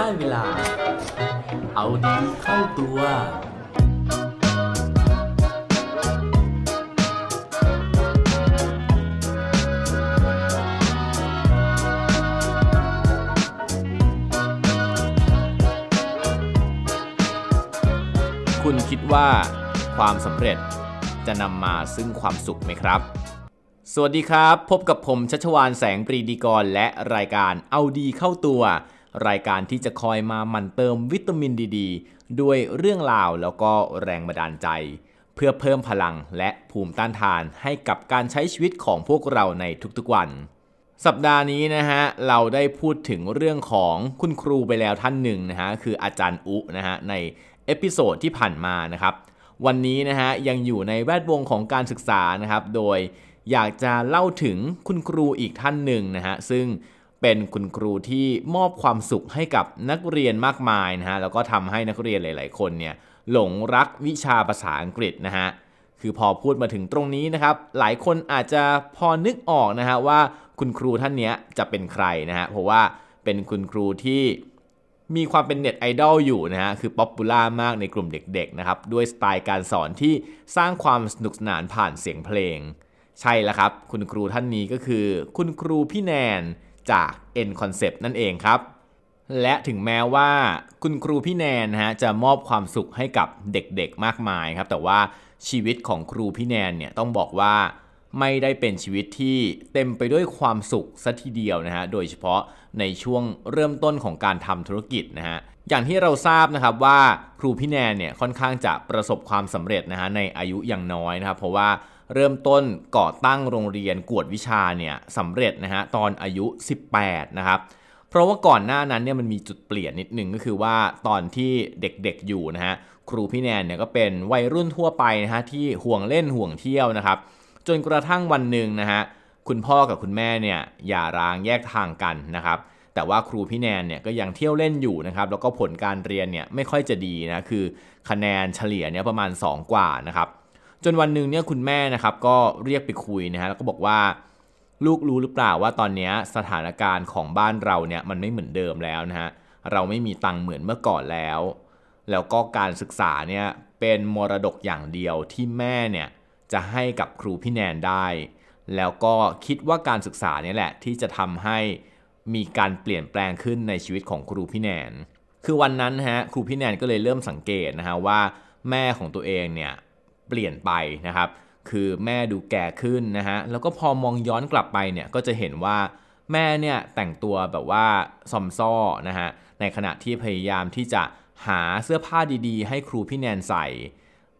ได้เวลาเอาดีเข้าตัว คุณคิดว่า ความสำเร็จจะนำมาซึ่งความสุขไหมครับ สวัสดีครับ พบกับผมชัชวานแสงปรีดีกรและรายการเอาดีเข้าตัวรายการที่จะคอยมาหมั่นเติมวิตามินดีดด้วยเรื่องราวแล้วก็แรงบันดาลใจ เพื่อเพิ่มพลังและภูมิต้านทานให้กับการใช้ชีวิตของพวกเราในทุกๆวัน สัปดาห์นี้นะฮะเราได้พูดถึงเรื่องของคุณครูไปแล้วท่านหนึ่งนะฮะคืออาจารย์อุนะฮะในเอพิโซดที่ผ่านมานะครับวันนี้นะฮะยังอยู่ในแวดวงของการศึกษานะครับโดยอยากจะเล่าถึงคุณครูอีกท่านหนึ่งนะฮะซึ่งเป็นคุณครูที่มอบความสุขให้กับนักเรียนมากมายนะฮะ แล้วก็ทำให้นักเรียนหลาย ๆ คนเนี่ยหลงรักวิชาภาษาอังกฤษนะฮะ คือพอพูดมาถึงตรงนี้นะครับ หลายคนอาจจะพอนึกออกนะฮะว่าคุณครูท่านนี้จะเป็นใครนะฮะ เพราะว่าเป็นคุณครูที่มีความเป็นเน็ตไอดอลอยู่นะฮะ คือป๊อปปูล่ามากในกลุ่มเด็กๆนะครับ ด้วยสไตล์การสอนที่สร้างความสนุกสนานผ่านเสียงเพลง ใช่แล้วครับ คุณครูท่านนี้ก็คือ คุณครูพี่แนนจาก N Concept นั่นเองครับ และถึงแม้ว่าคุณครูพี่แนนฮะจะมอบความสุขให้กับเด็กๆมากมายครับ แต่ว่าชีวิตของครูพี่แนนเนี่ยต้องบอกว่าไม่ได้เป็นชีวิตที่เต็มไปด้วยความสุขสัทีเดียวนะฮะ โดยเฉพาะในช่วงเริ่มต้นของการทำธุรกิจนะฮะ อย่างที่เราทราบนะครับว่าครูพี่แนนเนี่ยค่อนข้างจะประสบความสำเร็จนะฮะในอายุยังน้อยนะครับ เพราะว่าเริ่มต้นก่อตั้งโรงเรียนกวดวิชาเนี่ยสำเร็จนะฮะตอนอายุ 18 นะครับเพราะว่าก่อนหน้านั้นเนี่ยมันมีจุดเปลี่ยนนิดนึงก็คือว่าตอนที่เด็กๆอยู่นะฮะครูพี่แนนเนี่ยก็เป็นวัยรุ่นทั่วไปนะฮะที่ห่วงเล่นห่วงเที่ยวนะครับ จนกระทั่งวันหนึ่งนะฮะคุณพ่อกับคุณแม่เนี่ยอย่าร้างแยกทางกันนะครับ แต่ว่าครูพี่แนนเนี่ยก็ยังเที่ยวเล่นอยู่นะครับ แล้วก็ผลการเรียนเนี่ยไม่ค่อยจะดีนะคือ คะแนนเฉลี่ยเนี่ยประมาณ 2 กว่านะครับจนวันหนึ่งเนี่ยคุณแม่นะครับก็เรียกไปคุยนะฮะแล้วก็บอกว่าลูกรู้หรือเปล่าว่าตอนนี้สถานการณ์ของบ้านเราเนี่ยมันไม่เหมือนเดิมแล้วนะฮะเราไม่มีตังค์เหมือนเมื่อก่อนแล้ว แล้วก็การศึกษาเนี่ยเป็นมรดกอย่างเดียวที่แม่เนี่ยจะให้กับครูพี่แนนได้ แล้วก็คิดว่าการศึกษาเนี่ยแหละที่จะทำให้มีการเปลี่ยนแปลงขึ้นในชีวิตของครูพี่แนน คือวันนั้นฮะครูพี่แนนก็เลยเริ่มสังเกตนะฮะว่าแม่ของตัวเองเนี่ยเปลี่ยนไปนะครับ คือแม่ดูแก่ขึ้นนะฮะ แล้วก็พอมองย้อนกลับไปเนี่ย ก็จะเห็นว่าแม่เนี่ยแต่งตัวแบบว่าซอมซ้อนะฮะ ในขณะที่พยายามที่จะหาเสื้อผ้าดีๆ ให้ครูพี่แนนใส่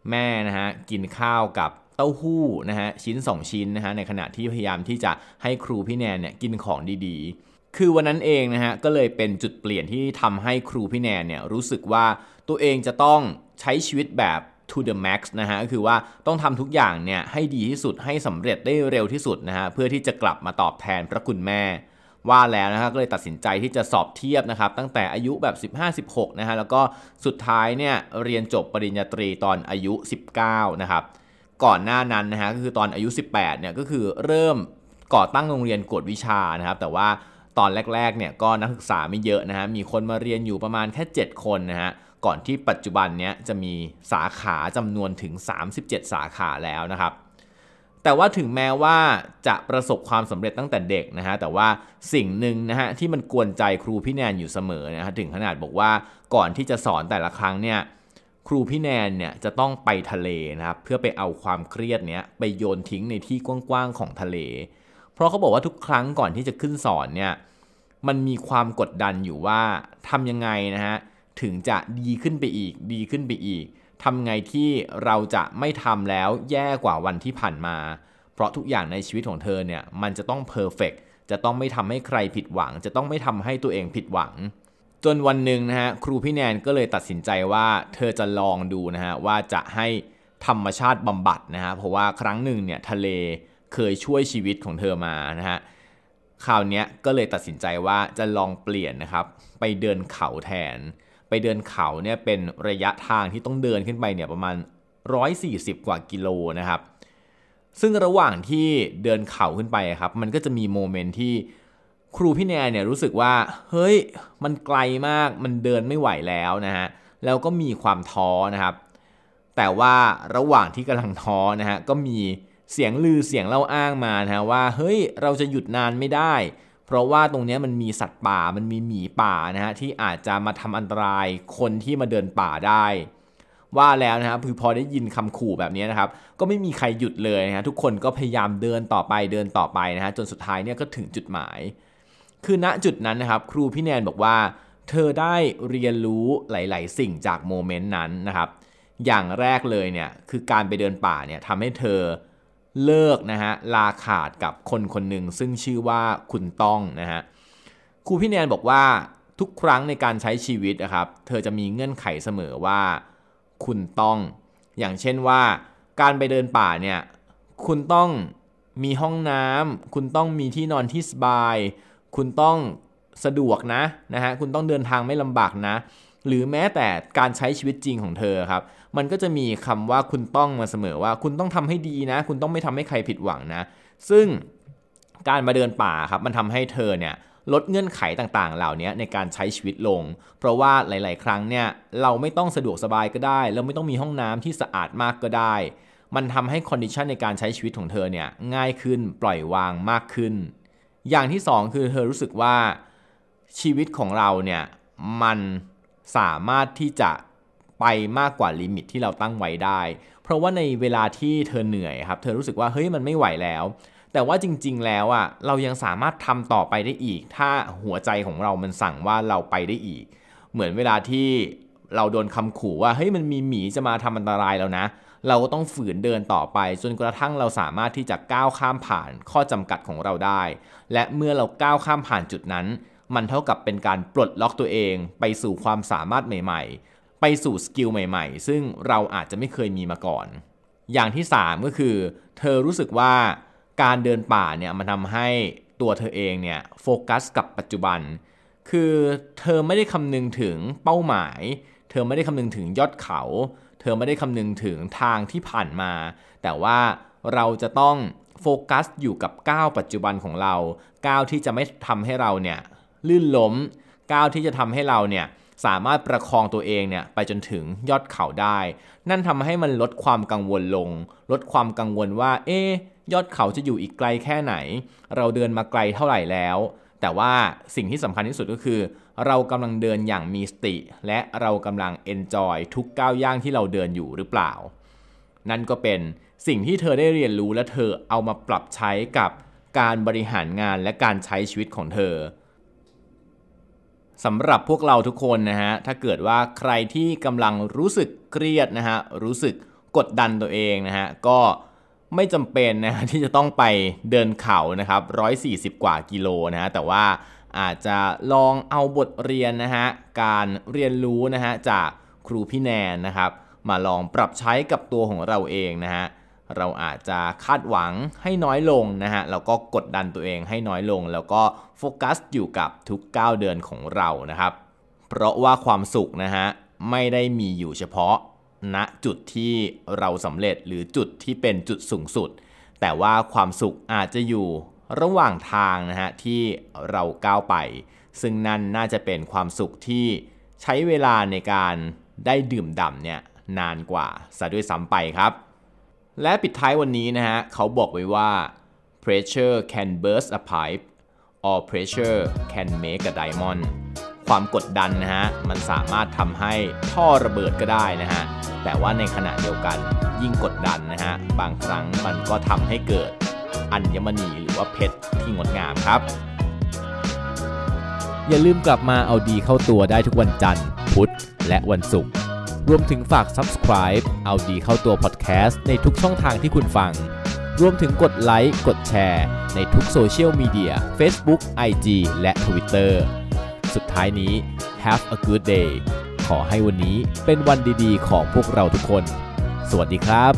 แม่นะฮะกินข้าวกับเต้าหู้นะฮะชิ้น 2 ชิ้นนะฮะ ในขณะที่พยายามที่จะให้ครูพี่แนนเนี่ยกินของดีๆ คือวันนั้นเองนะฮะก็เลยเป็นจุดเปลี่ยนที่ทำให้ครูพี่แนนเนี่ยรู้สึกว่าตัวเองจะต้องใช้ชีวิตแบบ to the max นะฮะก็คือว่าต้องทำทุกอย่างเนี่ยให้ดีที่สุดให้สำเร็จได้เร็วที่สุดนะฮะเพื่อที่จะกลับมาตอบแทนพระคุณแม่ ว่าแล้วนะฮะก็เลยตัดสินใจที่จะสอบเทียบนะครับตั้งแต่อายุแบบ15-16นะฮะแล้วก็สุดท้ายเนี่ยเรียนจบปริญญาตรีตอนอายุ 19นะครับก่อนหน้านั้นนะฮะก็คือตอนอายุ 18เนี่ยก็คือเริ่มก่อตั้งโรงเรียนกวดวิชานะครับแต่ว่าตอนแรกๆเนี่ยก็นักศึกษาไม่เยอะนะฮะมีคนมาเรียนอยู่ประมาณแค่ 7 คนนะฮะก่อนที่ปัจจุบันเนี้ยจะมีสาขาจำนวนถึง 37 สาขาแล้วนะครับ แต่ว่าถึงแม้ว่าจะประสบความสำเร็จตั้งแต่เด็กนะฮะ แต่ว่าสิ่งหนึ่งนะฮะที่มันกวนใจครูพี่แนนอยู่เสมอนะฮะถึงขนาดบอกว่าก่อนที่จะสอนแต่ละครั้งเนี่ยครูพี่แนนเนี่ยจะต้องไปทะเลนะครับเพื่อไปเอาความเครียดเนี้ยไปโยนทิ้งในที่กว้างๆของทะเล เพราะเขาบอกว่าทุกครั้งก่อนที่จะขึ้นสอนเนี่ยมันมีความกดดันอยู่ว่าทำยังไงนะฮะถึงจะดีขึ้นไปอีก ดีขึ้นไปอีกทำไงที่เราจะไม่ทำแล้วแย่กว่าวันที่ผ่านมา เพราะทุกอย่างในชีวิตของเธอเนี่ยมันจะต้องเพอร์เฟกจะต้องไม่ทำให้ใครผิดหวัง จะต้องไม่ทำให้ตัวเองผิดหวัง จนวันหนึ่งนะฮะครูพี่แนนก็เลยตัดสินใจว่าเธอจะลองดูนะฮะว่าจะให้ธรรมชาติบำบัดนะฮะ เพราะว่าครั้งหนึ่งเนี่ยทะเลเคยช่วยชีวิตของเธอมา นะฮะ คราวนี้ก็เลยตัดสินใจว่าจะลองเปลี่ยนนะครับไปเดินเขาแทนไปเดินเขาเนี่ยเป็นระยะทางที่ต้องเดินขึ้นไปเนี่ยประมาณ 140 กว่ากิโลนะครับซึ่งระหว่างที่เดินเขาขึ้นไปครับมันก็จะมีโมเมนต์ที่ครูพี่แนนเนี่ยรู้สึกว่าเฮ้ยมันไกลมากมันเดินไม่ไหวแล้วนะฮะแล้วก็มีความท้อนะครับแต่ว่าระหว่างที่กำลังท้อนะฮะก็มีเสียงลือเสียงเล่าอ้างมานะฮะว่าเฮ้ยเราจะหยุดนานไม่ได้เพราะว่าตรงนี้มันมีสัตว์ป่า มันมีหมีป่านะฮะที่อาจจะมาทำอันตรายคนที่มาเดินป่าได้ ว่าแล้วนะครับคือพอได้ยินคำขู่แบบนี้นะครับก็ไม่มีใครหยุดเลยนะฮะทุกคนก็พยายามเดินต่อไปเดินต่อไปนะฮะจนสุดท้ายเนี่ยก็ถึงจุดหมาย คือณจุดนั้นนะครับครูพี่แนนบอกว่า เธอได้เรียนรู้หลาย ๆสิ่งจากโมเมนต์นั้นนะครับอย่างแรกเลยเนี่ยคือการไปเดินป่าเนี่ยทำให้เธอเลิกนะฮะลาขาดกับคนคนหนึ่งซึ่งชื่อว่าคุณต้องนะฮะครูพี่แนนบอกว่าทุกครั้งในการใช้ชีวิตนะครับ เธอจะมีเงื่อนไขเสมอว่า คุณต้อง อย่างเช่นว่าการไปเดินป่าเนี่ยคุณต้องมีห้องน้ำคุณต้องมีที่นอนที่สบาย คุณต้องสะดวกนะนะฮะคุณต้องเดินทางไม่ลำบากนะหรือแม้แต่การใช้ชีวิตจริงของเธอครับมันก็จะมีคำว่าคุณต้องมาเสมอว่าคุณต้องทำให้ดีนะ คุณต้องไม่ทำให้ใครผิดหวังนะ ซึ่งการมาเดินป่าครับมันทำให้เธอเนี่ยลดเงื่อนไขต่างๆ เหล่านี้ในการใช้ชีวิตลง เพราะว่าหลาย ๆ ครั้งเนี่ยเราไม่ต้องสะดวกสบายก็ได้ เราไม่ต้องมีห้องน้ำที่สะอาดมากก็ได้ มันทำให้คอนดิชันในการใช้ชีวิตของเธอเนี่ยง่ายขึ้นปล่อยวางมากขึ้น อย่างที่ 2 คือเธอรู้สึกว่าชีวิตของเราเนี่ยมันสามารถที่จะไปมากกว่าลิมิตที่เราตั้งไว้ได้ เพราะว่าในเวลาที่เธอเหนื่อยครับ เธอรู้สึกว่าเฮ้ยมันไม่ไหวแล้ว แต่ว่าจริงๆแล้วอ่ะ เรายังสามารถทำต่อไปได้อีก ถ้าหัวใจของเรามันสั่งว่าเราไปได้อีก เหมือนเวลาที่เราโดนคำขู่ว่าเฮ้ยมันมีหมีจะมาทำอันตรายแล้วนะ เราก็ต้องฝืนเดินต่อไป จนกระทั่งเราสามารถที่จะก้าวข้ามผ่านข้อจำกัดของเราได้ และเมื่อเราก้าวข้ามผ่านจุดนั้น มันเท่ากับเป็นการปลดล็อกตัวเองไปสู่ความสามารถใหม่ๆไปสู่สกิลใหม่ๆ ซึ่งเราอาจจะไม่เคยมีมาก่อน อย่างที่ 3 ก็คือเธอรู้สึกว่าการเดินป่าเนี่ยมันทำให้ตัวเธอเองเนี่ยโฟกัสกับปัจจุบัน คือเธอไม่ได้คำนึงถึงเป้าหมาย เธอไม่ได้คำนึงถึงยอดเขา เธอไม่ได้คำนึงถึงทางที่ผ่านมา แต่ว่าเราจะต้องโฟกัสอยู่กับก้าวปัจจุบันของเรา ก้าวที่จะไม่ทำให้เราเนี่ยลื่นล้ม ก้าวที่จะทำให้เราเนี่ยสามารถประคองตัวเองเนี่ยไปจนถึงยอดเขาได้ นั่นทำให้มันลดความกังวลลง ลดความกังวลว่าเอ๊ยอดเขาจะอยู่อีกไกลแค่ไหน เราเดินมาไกลเท่าไหร่แล้ว แต่ว่าสิ่งที่สำคัญที่สุดก็คือ เรากำลังเดินอย่างมีสติ และเรากำลังเอนจอยทุกก้าวย่างที่เราเดินอยู่หรือเปล่า นั่นก็เป็นสิ่งที่เธอได้เรียนรู้และเธอเอามาปรับใช้กับการบริหารงานและการใช้ชีวิตของเธอสำหรับพวกเราทุกคนนะฮะถ้าเกิดว่าใครที่กำลังรู้สึกเครียดนะฮะรู้สึกกดดันตัวเองนะฮะก็ไม่จำเป็นนะฮะที่จะต้องไปเดินเขานะครับ140 กว่ากิโลนะฮะแต่ว่าอาจจะลองเอาบทเรียนนะฮะการเรียนรู้นะฮะจากครูพี่แนนนะครับมาลองปรับใช้กับตัวของเราเองนะฮะเราอาจจะคาดหวังให้น้อยลงนะฮะ แล้วก็กดดันตัวเองให้น้อยลง แล้วก็โฟกัสอยู่กับทุก9เดือนของเรานะครับ เพราะว่าความสุขนะฮะไม่ได้มีอยู่เฉพาะณนะจุดที่เราสำเร็จหรือจุดที่เป็นจุดสูงสุด แต่ว่าความสุขอาจจะอยู่ระหว่างทางนะฮะที่เราก้าวไป ซึ่งนั่นน่าจะเป็นความสุขที่ใช้เวลาในการได้ดื่มด่ำเนี่ยนานกว่าซะด้วยซ้ำไปครับและปิดท้ายวันนี้นะฮะเขาบอกไว้ว่า pressure can burst a pipe or pressure can make a diamond ความกดดันนะฮะมันสามารถทำให้ท่อระเบิดก็ได้นะฮะแต่ว่าในขณะเดียวกันยิ่งกดดันนะฮะบางครั้งมันก็ทำให้เกิดอัญมณีหรือว่าเพชรที่งดงามครับ อย่าลืมกลับมาเอาดีเข้าตัวได้ทุกวันจันทร์พุธและวันศุกร์รวมถึงฝาก subscribe เอาดีเข้าตัว podcast ในทุกช่องทางที่คุณฟัง รวมถึงกดไลค์ กดแชร์ ในทุกโซเชียลมีเดีย Facebook IG และ Twitter สุดท้ายนี้ have a good day ขอให้วันนี้เป็นวันดีๆของพวกเราทุกคน สวัสดีครับ